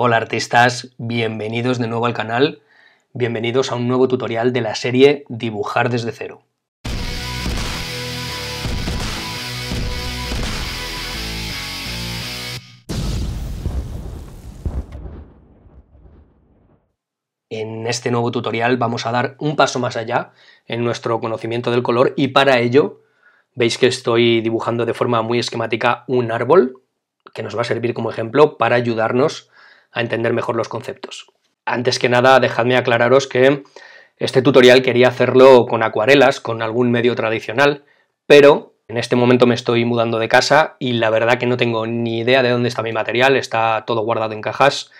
Hola artistas, bienvenidos de nuevo al canal, bienvenidos a un nuevo tutorial de la serie Dibujar desde cero. En este nuevo tutorial vamos a dar un paso más allá en nuestro conocimiento del color y para ello veis que estoy dibujando de forma muy esquemática un árbol que nos va a servir como ejemplo para ayudarnos a entender mejor los conceptos. Antes que nada, dejadme aclararos que este tutorial quería hacerlo con acuarelas, con algún medio tradicional, pero en este momento me estoy mudando de casa y la verdad que no tengo ni idea de dónde está mi material, está todo guardado en cajas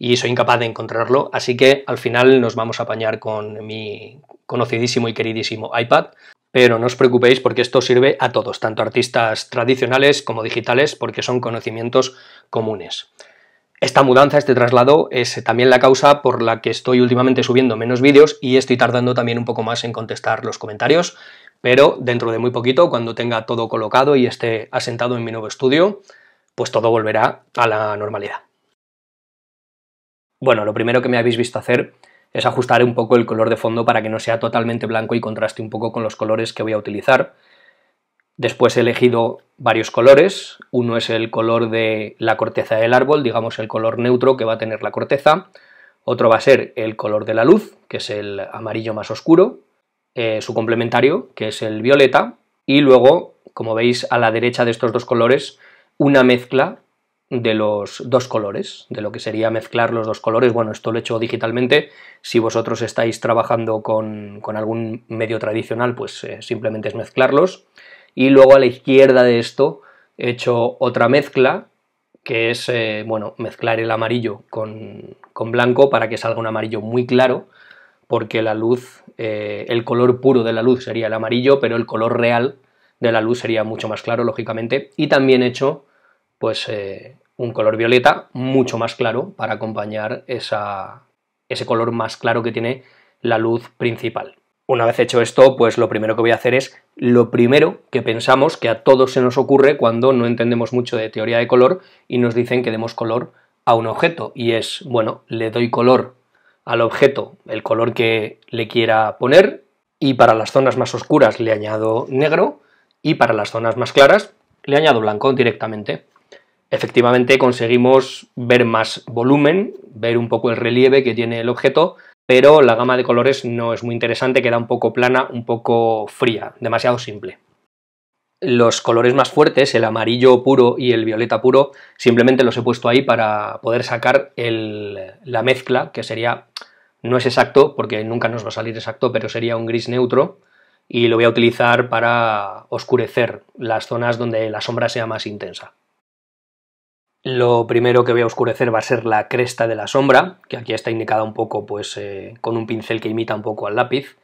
y soy incapaz de encontrarlo, así que al final nos vamos a apañar con mi conocidísimo y queridísimo iPad, pero no os preocupéis porque esto sirve a todos, tanto artistas tradicionales como digitales, porque son conocimientos comunes. Esta mudanza, este traslado, es también la causa por la que estoy últimamente subiendo menos vídeos y estoy tardando también un poco más en contestar los comentarios, pero dentro de muy poquito, cuando tenga todo colocado y esté asentado en mi nuevo estudio, pues todo volverá a la normalidad. Bueno, lo primero que me habéis visto hacer es ajustar un poco el color de fondo para que no sea totalmente blanco y contraste un poco con los colores que voy a utilizar, Después he elegido varios colores. Uno es el color de la corteza del árbol, digamos el color neutro que va a tener la corteza. Otro va a ser el color de la luz, que es el amarillo más oscuro. Eh, su complementario, que es el violeta. Y luego, como veis a la derecha de estos dos colores, una mezcla de los dos colores, de lo que sería mezclar los dos colores. Bueno, esto lo he hecho digitalmente. Si vosotros estáis trabajando con, algún medio tradicional, pues eh, simplemente es mezclarlos y luego a la izquierda de esto he hecho otra mezcla que es, eh, bueno, mezclar el amarillo con, con, blanco para que salga un amarillo muy claro, porque la luz, eh, el color puro de la luz sería el amarillo, pero el color real de la luz sería mucho más claro, lógicamente, y también he hecho, pues, eh, un color violeta mucho más claro para acompañar esa, ese color más claro que tiene la luz principal. Una vez hecho esto, pues lo primero que voy a hacer es lo primero que pensamos que a todos se nos ocurre cuando no entendemos mucho de teoría de color y nos dicen que demos color a un objeto. Y es, bueno, le doy color al objeto, el color que le quiera poner, y para las zonas más oscuras le añado negro, y para las zonas más claras le añado blanco directamente. Efectivamente conseguimos ver más volumen, ver un poco el relieve que tiene el objeto, pero la gama de colores no es muy interesante, queda un poco plana, un poco fría, demasiado simple. Los colores más fuertes, el amarillo puro y el violeta puro, simplemente los he puesto ahí para poder sacar la mezcla, que sería, no es exacto, porque nunca nos va a salir exacto, pero sería un gris neutro, y lo voy a utilizar para oscurecer las zonas donde la sombra sea más intensa. Lo primero que voy a oscurecer va a ser la cresta de la sombra, que aquí está indicada un poco pues, eh, con un pincel que imita un poco al lápiz.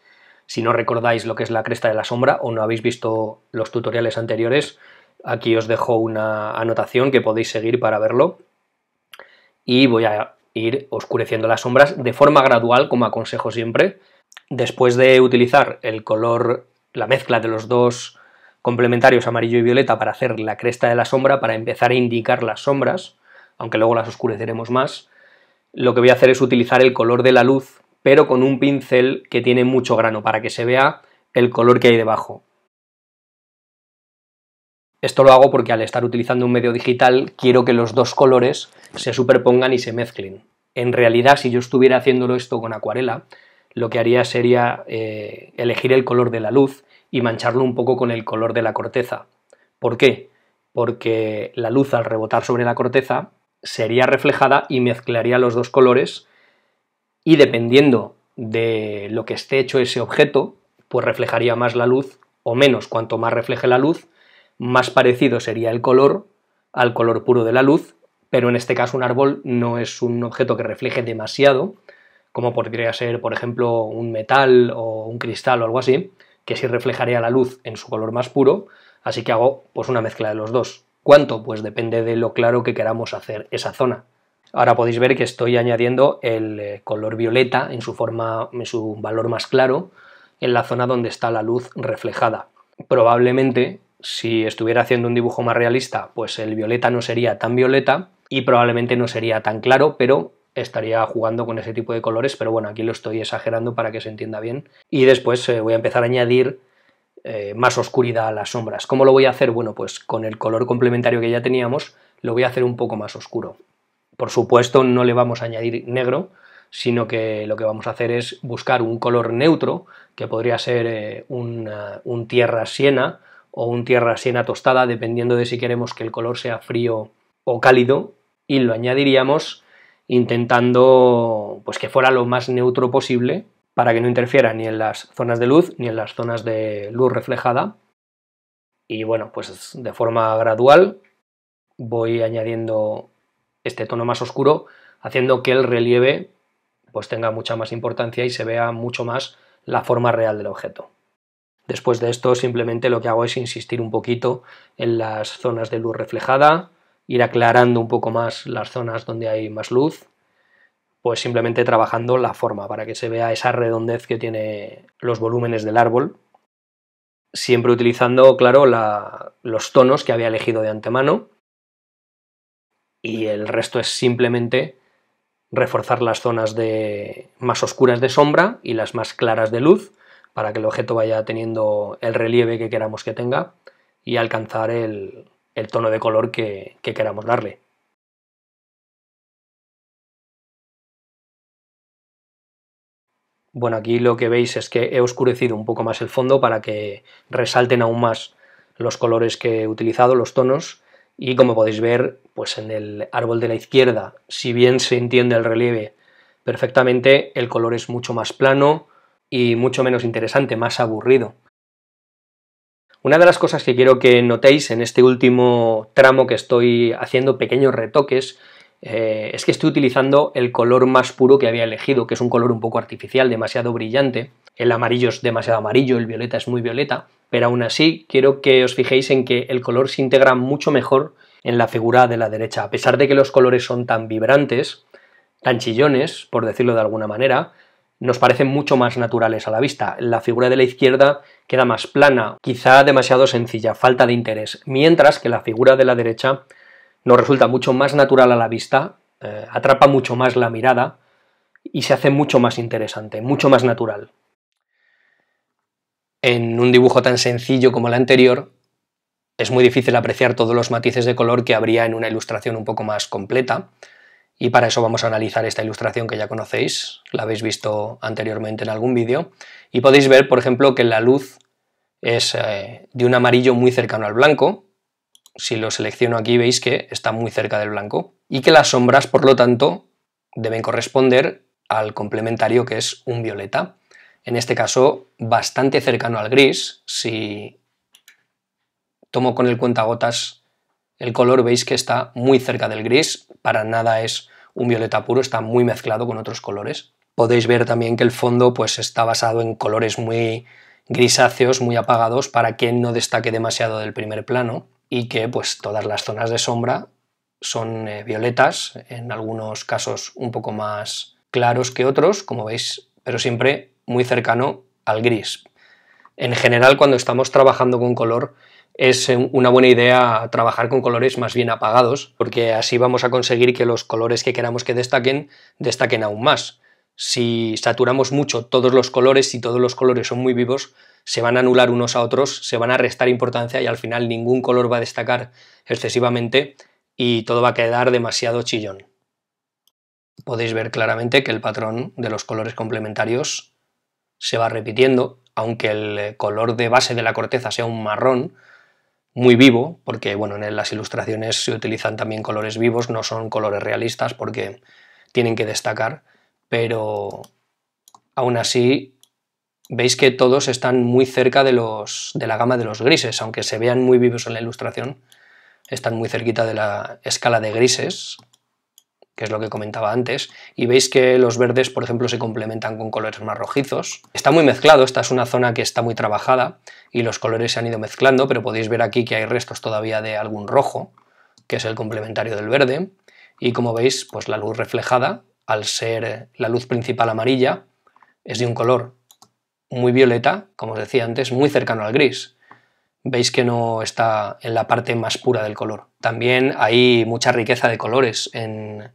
Si no recordáis lo que es la cresta de la sombra o no habéis visto los tutoriales anteriores, aquí os dejo una anotación que podéis seguir para verlo. Y voy a ir oscureciendo las sombras de forma gradual, como aconsejo siempre. Después de utilizar el color, la mezcla de los dos complementarios amarillo y violeta para hacer la cresta de la sombra, para empezar a indicar las sombras, aunque luego las oscureceremos más, lo que voy a hacer es utilizar el color de la luz, pero con un pincel que tiene mucho grano, para que se vea el color que hay debajo. Esto lo hago porque al estar utilizando un medio digital quiero que los dos colores se superpongan y se mezclen. En realidad, si yo estuviera haciéndolo esto con acuarela, lo que haría sería eh, elegir el color de la luz y mancharlo un poco con el color de la corteza. ¿Por qué? Porque la luz al rebotar sobre la corteza sería reflejada y mezclaría los dos colores y dependiendo de lo que esté hecho ese objeto, pues reflejaría más la luz o menos. Cuanto más refleje la luz, más parecido sería el color al color puro de la luz, pero en este caso un árbol no es un objeto que refleje demasiado, como podría ser, por ejemplo, un metal o un cristal o algo así, que sí reflejaría la luz en su color más puro, así que hago pues una mezcla de los dos. ¿Cuánto? Pues depende de lo claro que queramos hacer esa zona. Ahora podéis ver que estoy añadiendo el eh, color violeta en su forma, en su valor más claro, en la zona donde está la luz reflejada. Probablemente, si estuviera haciendo un dibujo más realista, pues el violeta no sería tan violeta y probablemente no sería tan claro, pero estaría jugando con ese tipo de colores, pero bueno, aquí lo estoy exagerando para que se entienda bien. Y después eh, voy a empezar a añadir eh, más oscuridad a las sombras. ¿Cómo lo voy a hacer? Bueno, pues con el color complementario que ya teníamos, lo voy a hacer un poco más oscuro. Por supuesto, no le vamos a añadir negro, sino que lo que vamos a hacer es buscar un color neutro, que podría ser eh, un tierra siena o un tierra siena tostada, dependiendo de si queremos que el color sea frío o cálido, y lo añadiríamos intentando pues que fuera lo más neutro posible para que no interfiera ni en las zonas de luz ni en las zonas de luz reflejada. Y bueno, pues de forma gradual voy añadiendo este tono más oscuro, haciendo que el relieve pues tenga mucha más importancia y se vea mucho más la forma real del objeto. Después de esto simplemente lo que hago es insistir un poquito en las zonas de luz reflejada, ir aclarando un poco más las zonas donde hay más luz, pues simplemente trabajando la forma para que se vea esa redondez que tiene los volúmenes del árbol, siempre utilizando, claro, los tonos que había elegido de antemano y el resto es simplemente reforzar las zonas de, más oscuras de sombra y las más claras de luz para que el objeto vaya teniendo el relieve que queramos que tenga y alcanzar el, el tono de color que, queramos darle. Bueno, aquí lo que veis es que he oscurecido un poco más el fondo para que resalten aún más los colores que he utilizado, los tonos, y como podéis ver, pues en el árbol de la izquierda, si bien se entiende el relieve perfectamente, el color es mucho más plano y mucho menos interesante, más aburrido. Una de las cosas que quiero que notéis en este último tramo que estoy haciendo pequeños retoques eh, es que estoy utilizando el color más puro que había elegido, que es un color un poco artificial, demasiado brillante. El amarillo es demasiado amarillo, el violeta es muy violeta, pero aún así quiero que os fijéis en que el color se integra mucho mejor en la figura de la derecha. A pesar de que los colores son tan vibrantes, tan chillones, por decirlo de alguna manera, nos parecen mucho más naturales a la vista. La figura de la izquierda queda más plana, quizá demasiado sencilla, falta de interés, mientras que la figura de la derecha nos resulta mucho más natural a la vista, eh, atrapa mucho más la mirada y se hace mucho más interesante, mucho más natural. En un dibujo tan sencillo como el anterior, es muy difícil apreciar todos los matices de color que habría en una ilustración un poco más completa, y para eso vamos a analizar esta ilustración que ya conocéis, la habéis visto anteriormente en algún vídeo, y podéis ver, por ejemplo, que la luz es eh, de un amarillo muy cercano al blanco, si lo selecciono aquí veis que está muy cerca del blanco, y que las sombras, por lo tanto, deben corresponder al complementario que es un violeta, en este caso bastante cercano al gris, si tomo con el cuentagotas el color veis que está muy cerca del gris, para nada es un violeta puro, está muy mezclado con otros colores. Podéis ver también que el fondo pues está basado en colores muy grisáceos, muy apagados, para que no destaque demasiado del primer plano y que pues todas las zonas de sombra son eh, violetas, en algunos casos un poco más claros que otros, como veis, pero siempre muy cercano al gris. En general, cuando estamos trabajando con color, es una buena idea trabajar con colores más bien apagados, porque así vamos a conseguir que los colores que queramos que destaquen, destaquen aún más. Si saturamos mucho todos los colores, y todos los colores son muy vivos, se van a anular unos a otros, se van a restar importancia y al final ningún color va a destacar excesivamente y todo va a quedar demasiado chillón. Podéis ver claramente que el patrón de los colores complementarios se va repitiendo, aunque el color de base de la corteza sea un marrón, muy vivo, porque bueno, en las ilustraciones se utilizan también colores vivos, no son colores realistas porque tienen que destacar, pero aún así veis que todos están muy cerca de, los, de la gama de los grises, aunque se vean muy vivos en la ilustración, están muy cerquita de la escala de grises, que es lo que comentaba antes, y veis que los verdes, por ejemplo, se complementan con colores más rojizos. Está muy mezclado, esta es una zona que está muy trabajada y los colores se han ido mezclando, pero podéis ver aquí que hay restos todavía de algún rojo, que es el complementario del verde, y como veis, pues la luz reflejada, al ser la luz principal amarilla, es de un color muy violeta, como os decía antes, muy cercano al gris veis que no está en la parte más pura del color. También hay mucha riqueza de colores en,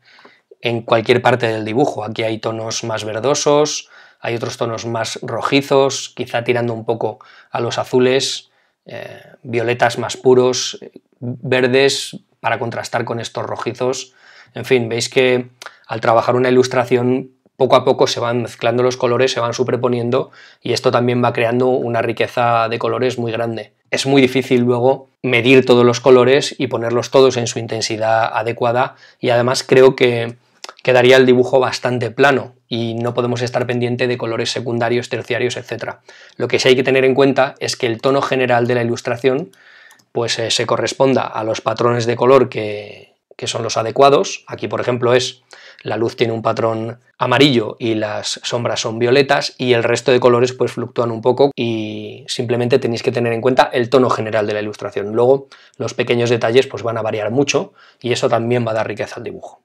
en cualquier parte del dibujo. Aquí hay tonos más verdosos, hay otros tonos más rojizos, quizá tirando un poco a los azules, eh, violetas más puros, verdes para contrastar con estos rojizos. En fin, veis que al trabajar una ilustración poco a poco se van mezclando los colores, se van superponiendo y esto también va creando una riqueza de colores muy grande. Es muy difícil luego medir todos los colores y ponerlos todos en su intensidad adecuada y además creo que quedaría el dibujo bastante plano y no podemos estar pendiente de colores secundarios, terciarios, etc. Lo que sí hay que tener en cuenta es que el tono general de la ilustración pues eh, se corresponda a los patrones de color que, que son los adecuados. Aquí, por ejemplo, es la luz tiene un patrón amarillo y las sombras son violetas y el resto de colores pues fluctúan un poco y simplemente tenéis que tener en cuenta el tono general de la ilustración. Luego los pequeños detalles pues van a variar mucho y eso también va a dar riqueza al dibujo.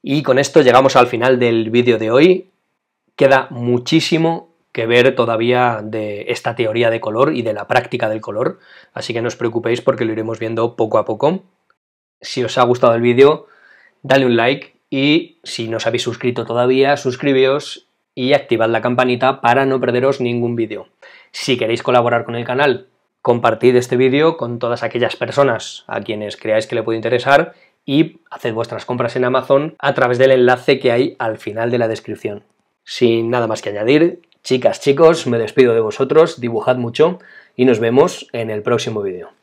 Y con esto llegamos al final del vídeo de hoy. Queda muchísimo que ver todavía de esta teoría de color y de la práctica del color, así que no os preocupéis porque lo iremos viendo poco a poco. Si os ha gustado el vídeo, dale un like y si no os habéis suscrito todavía, suscribíos y activad la campanita para no perderos ningún vídeo. Si queréis colaborar con el canal, compartid este vídeo con todas aquellas personas a quienes creáis que le puede interesar y haced vuestras compras en Amazon a través del enlace que hay al final de la descripción. Sin nada más que añadir, chicas, chicos, me despido de vosotros, dibujad mucho y nos vemos en el próximo vídeo.